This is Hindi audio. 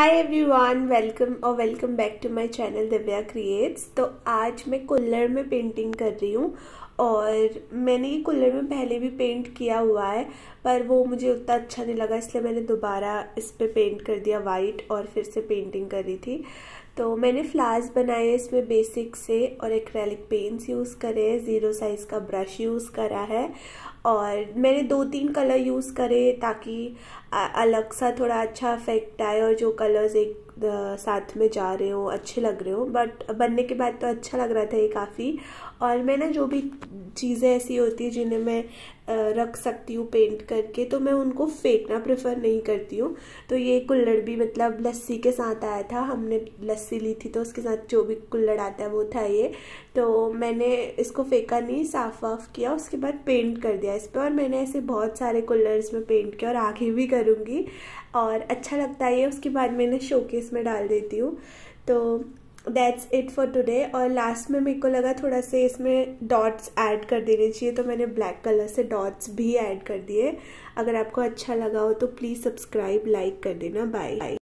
हाई एवरी वन वेलकम और welcome back to my channel Divya creates तो आज मैं कुल्लर में पेंटिंग कर रही हूँ और मैंने ये कुल्लर में पहले भी पेंट किया हुआ है पर वो मुझे उतना अच्छा नहीं लगा इसलिए मैंने दोबारा इस पर पेंट कर दिया वाइट और फिर से पेंटिंग कर रही थी तो मैंने फ्लावर्स बनाए इसमें बेसिक से और एक्रेलिक पेंट्स यूज़ करे ज़ीरो साइज़ का ब्रश यूज़ करा है और मैंने दो तीन कलर यूज़ करे ताकि अलग सा थोड़ा अच्छा इफेक्ट आए और जो कलर्स एक साथ में जा रहे हो अच्छे लग रहे हो बट बनने के बाद तो अच्छा लग रहा था ये काफ़ी और मैं ना जो भी चीज़ें ऐसी होती हैं जिन्हें मैं रख सकती हूँ पेंट करके तो मैं उनको फेंकना प्रेफर नहीं करती हूँ तो ये कुल्लड़ भी मतलब लस्सी के साथ आया था हमने लस्सी ली थी तो उसके साथ जो भी कुल्लड़ आता है वो था ये तो मैंने इसको फेंका नहीं साफ वाफ किया उसके बाद पेंट कर दिया इस पर और मैंने ऐसे बहुत सारे कुल्लर्स में पेंट किया और आगे भी करूँगी और अच्छा लगता है ये उसके बाद मैंने शोकेस में डाल देती हूँ तो दैट्स इट फॉर टुडे और लास्ट में मेरे को लगा थोड़ा से इसमें डॉट्स ऐड कर देने चाहिए तो मैंने ब्लैक कलर से डॉट्स भी ऐड कर दिए अगर आपको अच्छा लगा हो तो प्लीज़ सब्सक्राइब लाइक कर देना बाय